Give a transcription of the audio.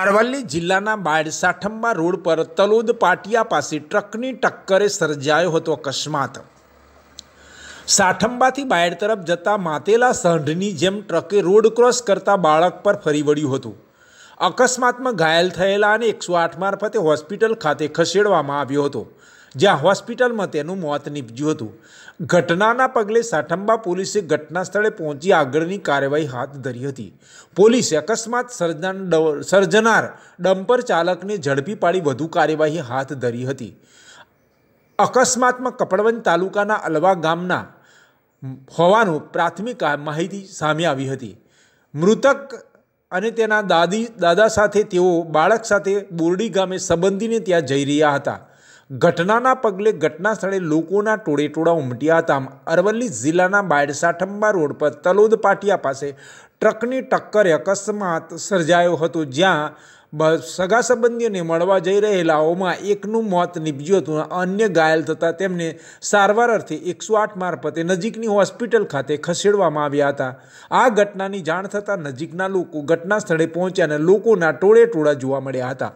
અરવલ્લી જિલ્લાના બાયડસાઠમમાં રોડ પર તલોદ પાટિયા પાસે ટ્રકની ટક્કરે સર્જાયો હતો અકસ્માત સાઠંબાથી બાયડ તરફ જતા માતેલા સંઢની જેમ ટ્રકે રોડ ક્રોસ કરતા બાળક પર ફરી વળ્યું હતું અકસ્માતમાં ઘાયલ થયેલા અને એકસો આઠ મારફતે હોસ્પિટલ ખાતે ખસેડવામાં આવ્યો હતો જ્યાં હોસ્પિટલમાં તેનું મોત નીપજ્યું હતું ઘટનાના પગલે સાઠંબા પોલીસે ઘટના સ્થળે પહોંચી આગળની કાર્યવાહી હાથ ધરી હતી પોલીસે અકસ્માત સર્જન સર્જનાર ડમ્પર ચાલકને ઝડપી પાડી વધુ કાર્યવાહી હાથ ધરી હતી અકસ્માતમાં કપડવંજ તાલુકાના અલવા ગામના હોવાનું પ્રાથમિક માહિતી સામે આવી હતી મૃતક અને તેના દાદી દાદા સાથે તેઓ બાળક સાથે બોરડી ગામે સંબંધીને ત્યાં જઈ રહ્યા હતા ઘટનાના પગલે ઘટના સ્થળે લોકોના ટોળેટોળા ઉમટ્યા હતા અરવલ્લી જિલ્લાના બાયડસાઠંબા રોડ પર તલોદ પાટિયા પાસે ટ્રકની ટક્કરે અકસ્માત સર્જાયો હતો જ્યાં સગા સંબંધીઓને મળવા જઈ રહેલાઓમાં એકનું મોત નીપજ્યું હતું અન્ય ઘાયલ થતાં તેમને સારવાર અર્થે એકસો આઠ મારફતે નજીકની હોસ્પિટલ ખાતે ખસેડવામાં આવ્યા હતા આ ઘટનાની જાણ થતાં નજીકના લોકો ઘટના સ્થળે પહોંચ્યા અને લોકોના ટોળે ટોળા જોવા મળ્યા હતા